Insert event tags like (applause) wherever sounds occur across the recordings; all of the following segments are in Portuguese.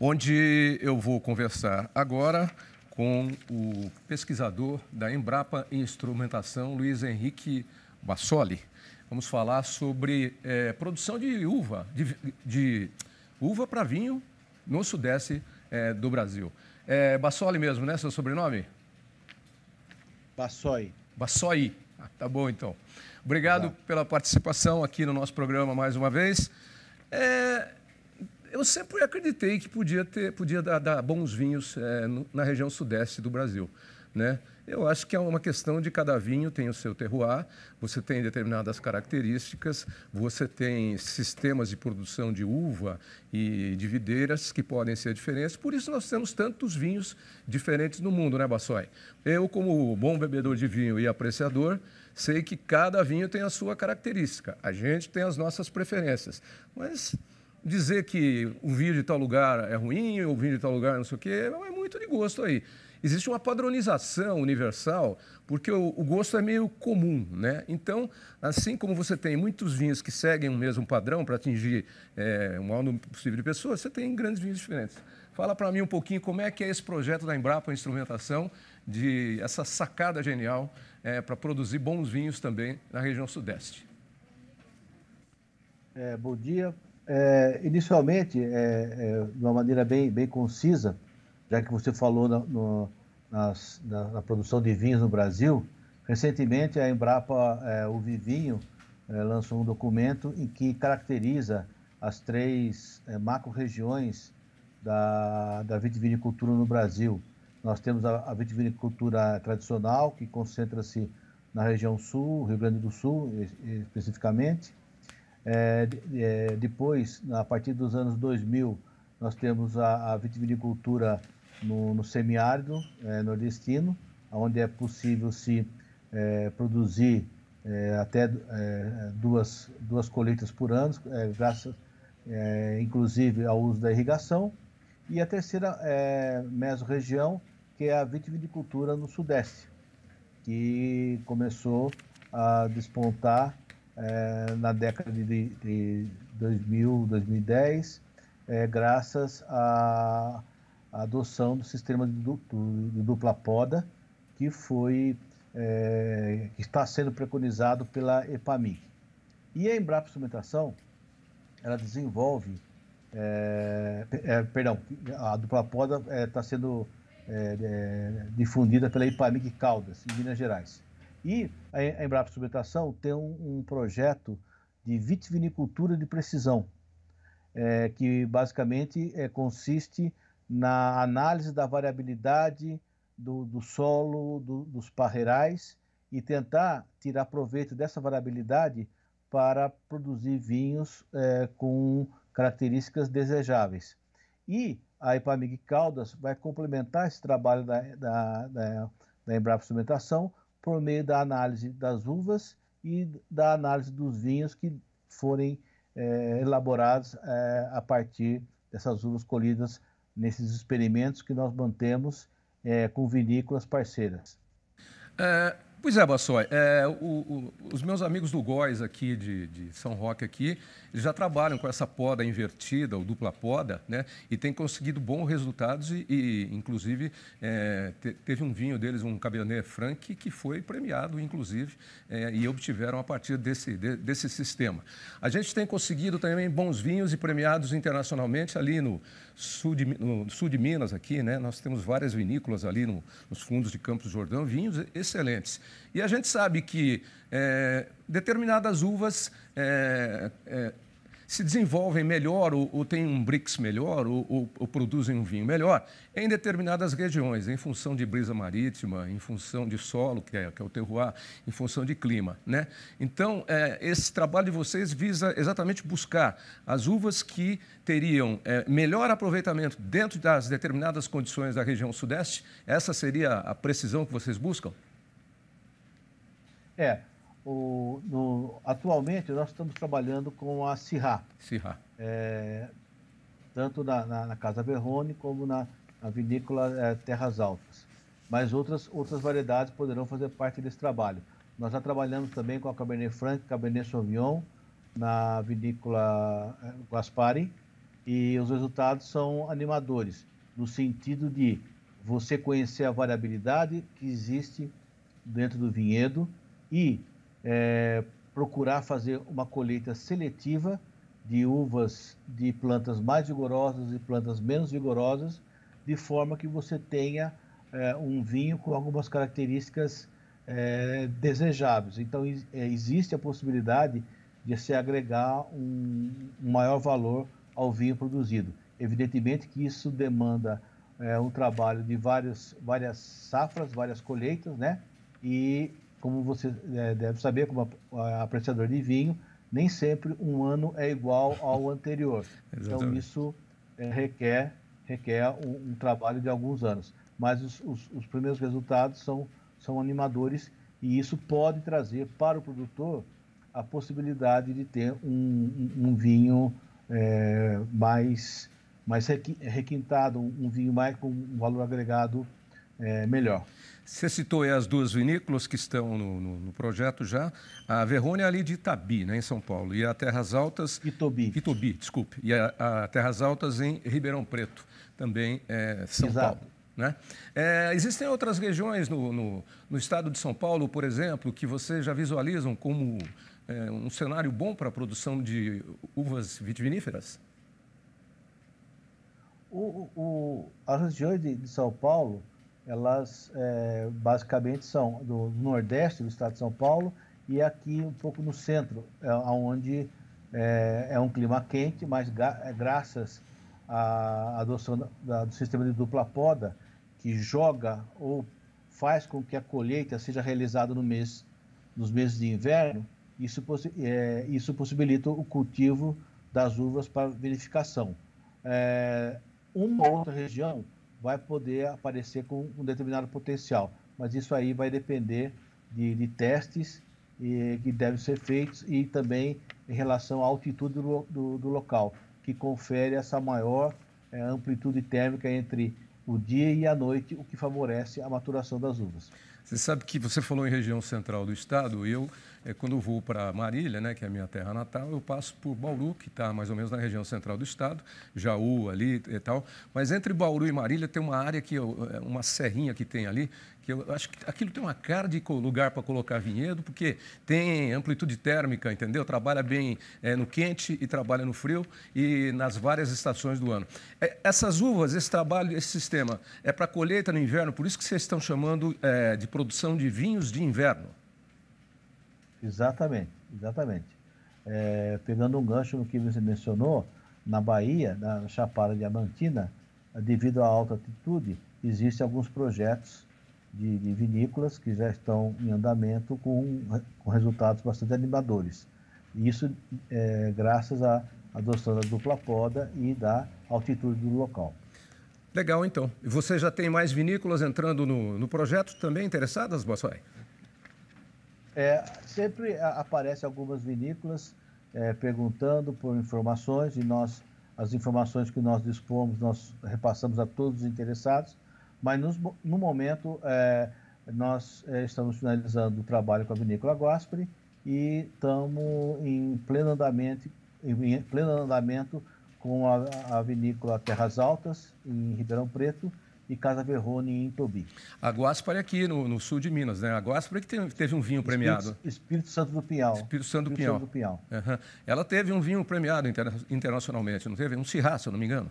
onde eu vou conversar agora com o pesquisador da Embrapa Instrumentação, Luiz Henrique Bassoli. Vamos falar sobre é, produção de uva, de, de uva para vinho no sudeste é, do Brasil. É Bassoli mesmo, né? Seu sobrenome? Bassoi. Bassoi. Ah, tá bom, então. Obrigado tá. pela participação aqui no nosso programa mais uma vez. É, eu sempre acreditei que podia, ter, podia dar, dar bons vinhos é, no, na região sudeste do Brasil. Né? Eu acho que é uma questão de cada vinho tem o seu terroir, você tem determinadas características, você tem sistemas de produção de uva e de videiras que podem ser diferentes. Por isso nós temos tantos vinhos diferentes no mundo, né, Bassoi? Eu, como bom bebedor de vinho e apreciador, sei que cada vinho tem a sua característica. A gente tem as nossas preferências, mas dizer que o vinho de tal lugar é ruim, ou o vinho de tal lugar não sei o quê, é muito de gosto aí. Existe uma padronização universal, porque o, o, gosto é meio comum, né? Então, assim como você tem muitos vinhos que seguem o mesmo padrão para atingir é, o maior número possível de pessoas, você tem grandes vinhos diferentes. Fala para mim um pouquinho como é que é esse projeto da Embrapa Instrumentação, de essa sacada genial é, eh, para produzir bons vinhos também na região sudeste. É, bom dia, é, inicialmente, é, é, de uma maneira bem, bem concisa, já que você falou na, no, nas, na, na, produção de vinhos no Brasil, recentemente a Embrapa, é, o Vivinho, é, lançou um documento em que caracteriza as três é, macro-regiões da, da vitivinicultura no Brasil. Nós temos a, a vitivinicultura tradicional, que concentra-se na região sul, Rio Grande do Sul especificamente. É, é, depois, a partir dos anos 2000, nós temos a, a vitivinicultura no, no semiárido é, nordestino, onde é possível se é, produzir é, até é, duas, duas colheitas por ano, graças, inclusive ao uso da irrigação. E a terceira é, mesorregião, que é a vitivinicultura no sudeste, que começou a despontar é, na década de, de 2000, 2010, é, graças à, adoção do sistema de, du, de dupla poda, que foi é, que está sendo preconizado pela EPAMIC. E a Embrapa Instrumentação, ela desenvolve, é, é, perdão, a dupla poda está sendo difundida pela EPAMIC Caldas, em Minas Gerais. E a Embrapa Instrumentação tem um, um, projeto de vitivinicultura de precisão, é, que basicamente é, consiste na análise da variabilidade do, do solo, do, dos parreirais, e tentar tirar proveito dessa variabilidade para produzir vinhos é, com características desejáveis. E a Ipamig Caldas vai complementar esse trabalho da, da, da, da Embrapa Instrumentação por meio da análise das uvas e da análise dos vinhos que forem é, elaborados é, a partir dessas uvas colhidas nesses experimentos que nós mantemos é, com vinícolas parceiras. É, Pois é, Bassoi, é, os meus amigos do Góis aqui de, de, São Roque aqui, eles já trabalham com essa poda invertida ou dupla poda, né? E têm conseguido bons resultados e, e inclusive, é, te, teve um vinho deles, um Cabernet Franc, que foi premiado, inclusive, é, e obtiveram a partir desse, de, desse sistema. A gente tem conseguido também bons vinhos e premiados internacionalmente ali no sul de, no sul de Minas aqui, né? Nós temos várias vinícolas ali no, nos fundos de Campos do Jordão, vinhos excelentes. E a gente sabe que é, determinadas uvas é, é, se desenvolvem melhor, ou, ou têm um brix melhor, ou, ou, ou, produzem um vinho melhor, em determinadas regiões, em função de brisa marítima, em função de solo, que é, que é o terroir, em função de clima. Né? Então, é, esse trabalho de vocês visa exatamente buscar as uvas que teriam é, melhor aproveitamento dentro das determinadas condições da região sudeste. Essa seria a precisão que vocês buscam? É. O, no, atualmente nós estamos trabalhando com a CIRA. É, tanto na, na, na, Casa Verrone como na, na vinícola é, Terras Altas. Mas outras, outras variedades poderão fazer parte desse trabalho. Nós já trabalhamos também com a Cabernet Franc, Cabernet Sauvignon, na vinícola é, Guaspari, e os resultados são animadores, no sentido de você conhecer a variabilidade que existe dentro do vinhedo, e é, procurar fazer uma colheita seletiva de uvas de plantas mais vigorosas e plantas menos vigorosas, de forma que você tenha é, um vinho com algumas características é, desejáveis. Então, é, existe a possibilidade de se agregar um, um maior valor ao vinho produzido. Evidentemente que isso demanda é, um trabalho de várias várias safras, várias colheitas, né? E como você é, deve saber, como apreciador de vinho, nem sempre um ano é igual ao anterior. (laughs) então isso é, requer, requer um, um, trabalho de alguns anos. Mas os, os, os, primeiros resultados são, são animadores e isso pode trazer para o produtor a possibilidade de ter um, um, um vinho é, mais, mais requintado, um vinho mais com um valor agregado é, melhor. Você citou as duas vinícolas que estão no, no, no, projeto já. A Verrone é ali de Itabi, né, em São Paulo. E a Terras Altas. Itobi. Itobi, desculpe. E a, a Terras Altas em Ribeirão Preto, também é, São Exato. Paulo. Né? É, existem outras regiões no, no, no, estado de São Paulo, por exemplo, que vocês já visualizam como é, um cenário bom para a produção de uvas vitiviníferas? O, o, a de, de São Paulo elas é, basicamente são do Nordeste do estado de São Paulo e aqui um pouco no centro, é, onde é, é um clima quente, mas ga, é, graças à adoção da, do sistema de dupla poda, que joga ou faz com que a colheita seja realizada no mês, nos meses de inverno, isso, possi é, isso possibilita o cultivo das uvas para verificação. É, uma outra região vai poder aparecer com um determinado potencial. Mas isso aí vai depender de, de testes e, que devem ser feitos e também em relação à altitude do, do, do local, que confere essa maior é, amplitude térmica entre o dia e a noite, o que favorece a maturação das uvas. Você sabe que você falou em região central do estado, e eu é, quando eu vou para Marília, né, que é a minha terra natal, eu passo por Bauru, que está mais ou menos na região central do estado, Jaú ali e tal. Mas entre Bauru e Marília tem uma área que é, uma serrinha que tem ali, que eu acho que aquilo tem uma cara de lugar para colocar vinhedo, porque tem amplitude térmica, entendeu? Trabalha bem é, no quente e trabalha no frio e nas várias estações do ano. É, essas uvas, esse trabalho, esse sistema é para colheita no inverno, por isso que vocês estão chamando é, de produção de vinhos de inverno. Exatamente, exatamente. É, pegando um gancho no que você mencionou, na Bahia, na Chapada Diamantina, devido à alta altitude, existem alguns projetos de, de vinícolas que já estão em andamento com, com resultados bastante animadores. E isso é, graças à adoção da dupla poda e da altitude do local. Legal, então. E você já tem mais vinícolas entrando no, no projeto também interessadas, Boçói? É, sempre aparecem algumas vinícolas é, perguntando por informações e nós as informações que nós dispomos nós repassamos a todos os interessados, mas nos, no momento é, nós é, estamos finalizando o trabalho com a vinícola Guaspre e estamos em pleno andamento, em pleno andamento com a, a vinícola Terras Altas em Ribeirão Preto e Casa Verrone em Tobi. A Guaspar é aqui no, no, sul de Minas, né? A Guaspar é que teve, teve um vinho premiado. Espírito, Santo do Piau. Espírito Santo do Piau. Uhum. Ela teve um vinho premiado interna internacionalmente, não teve? Um Cirra, se eu não me engano.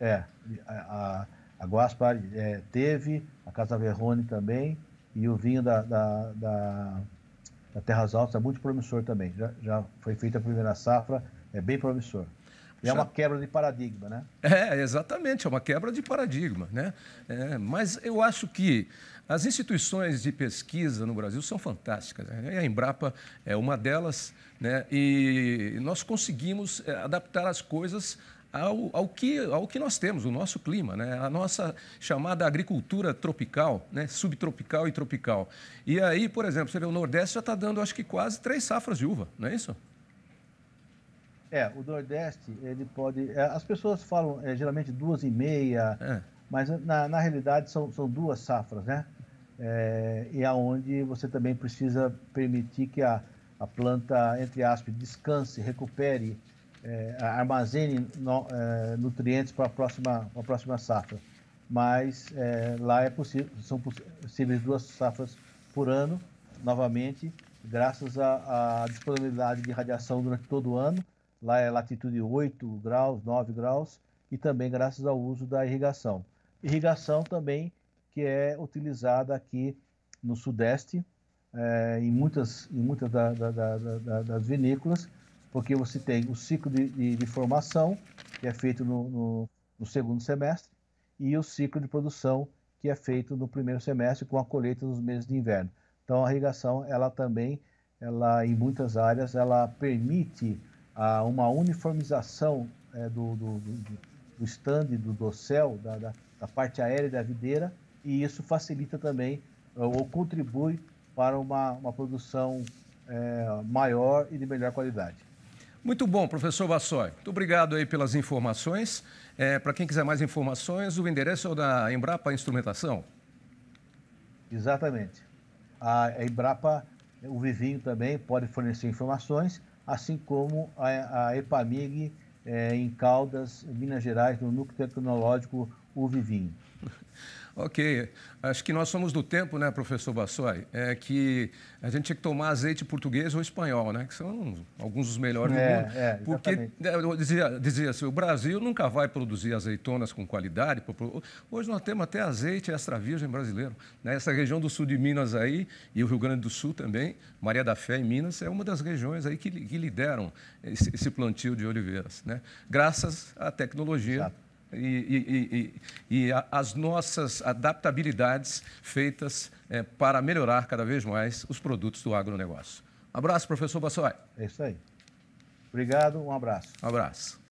É, a, a, Guaspar é, teve, a Casa Verrone também, e o vinho da, da, da, da Terras Altas é muito promissor também. Já, já foi feita a primeira safra, é bem promissor. E é uma quebra de paradigma, né? É, exatamente, é uma quebra de paradigma, né? É, mas eu acho que as instituições de pesquisa no Brasil são fantásticas. Né? A Embrapa é uma delas, né? E nós conseguimos é, adaptar as coisas ao, ao, que, ao que nós temos, o nosso clima, né? a nossa chamada agricultura tropical, né? subtropical e tropical. E aí, por exemplo, você vê o Nordeste já está dando, acho que quase três safras de uva, não é isso? É, o Nordeste, ele pode. É, as pessoas falam é, geralmente duas e meia, é. mas na, na realidade são, são duas safras, né? É, e aonde é você também precisa permitir que a, a planta, entre aspas, descanse, recupere, é, armazene no, nutrientes para a próxima, próxima safra. Mas lá é possível, são possíveis duas safras por ano, novamente, graças à disponibilidade de radiação durante todo o ano lá é latitude 8 graus, 9 graus, e também graças ao uso da irrigação. Irrigação também que é utilizada aqui no Sudeste, é, em muitas, em muitas da, da, da, das vinícolas, porque você tem o ciclo de, de, de formação, que é feito no, no, no, segundo semestre, e o ciclo de produção, que é feito no primeiro semestre, com a colheita nos meses de inverno. Então, a irrigação, ela também, ela, em muitas áreas, ela permite a uma uniformização é, do, do, do, do stand, do dossel, da, da, da, parte aérea da videira, e isso facilita também ou contribui para uma, uma produção é, maior e de melhor qualidade. Muito bom, professor Bassoi. Muito obrigado aí pelas informações. É, para quem quiser mais informações, o endereço é da Embrapa Instrumentação? Exatamente. A Embrapa, o Vivinho também pode fornecer informações assim como a, a EPAMIG é, em Caldas, Minas Gerais, no Núcleo Tecnológico UVIVIM. (laughs) Ok, acho que nós somos do tempo, né, professor Bassoi, é que a gente tinha que tomar azeite português ou espanhol, né, que são alguns dos melhores é, do mundo. É, porque né, dizia, dizia assim, o Brasil nunca vai produzir azeitonas com qualidade. Hoje nós temos até azeite extra virgem brasileiro. Nessa né, região do sul de Minas aí, e o Rio Grande do Sul também, Maria da Fé em Minas, é uma das regiões aí que, que lideram esse, esse plantio de oliveiras, né, graças à tecnologia. Exato e, e, e as nossas adaptabilidades feitas é, para melhorar cada vez mais os produtos do agronegócio. Abraço, professor Bassoi. É isso aí. Obrigado, um abraço. Um abraço.